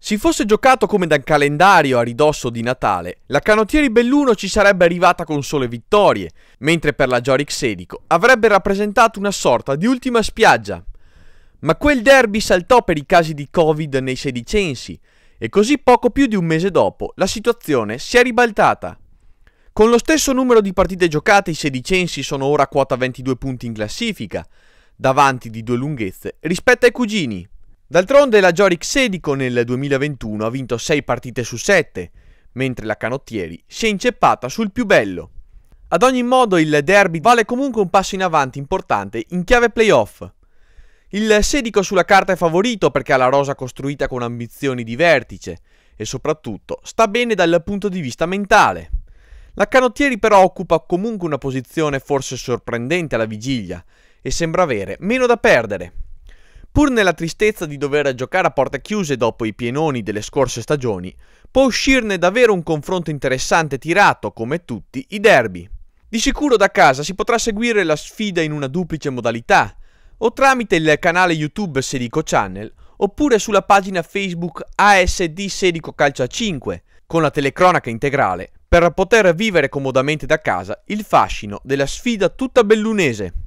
Si fosse giocato come dal calendario a ridosso di Natale, la canottieri Belluno ci sarebbe arrivata con sole vittorie, mentre per la Joric Sedico avrebbe rappresentato una sorta di ultima spiaggia. Ma quel derby saltò per i casi di Covid nei sedicensi e così poco più di un mese dopo la situazione si è ribaltata. Con lo stesso numero di partite giocate i sedicensi sono ora a quota 22 punti in classifica, davanti di due lunghezze rispetto ai cugini. D'altronde la Joric Sedico nel 2021 ha vinto 6 partite su 7, mentre la Canottieri si è inceppata sul più bello. Ad ogni modo il derby vale comunque un passo in avanti importante in chiave playoff. Il Sedico sulla carta è favorito perché ha la rosa costruita con ambizioni di vertice e soprattutto sta bene dal punto di vista mentale. La Canottieri però occupa comunque una posizione forse sorprendente alla vigilia e sembra avere meno da perdere. Pur nella tristezza di dover giocare a porte chiuse dopo i pienoni delle scorse stagioni, può uscirne davvero un confronto interessante tirato, come tutti, i derby. Di sicuro da casa si potrà seguire la sfida in una duplice modalità, o tramite il canale YouTube Sedico Channel, oppure sulla pagina Facebook ASD Sedico a 5, con la telecronaca integrale, per poter vivere comodamente da casa il fascino della sfida tutta bellunese.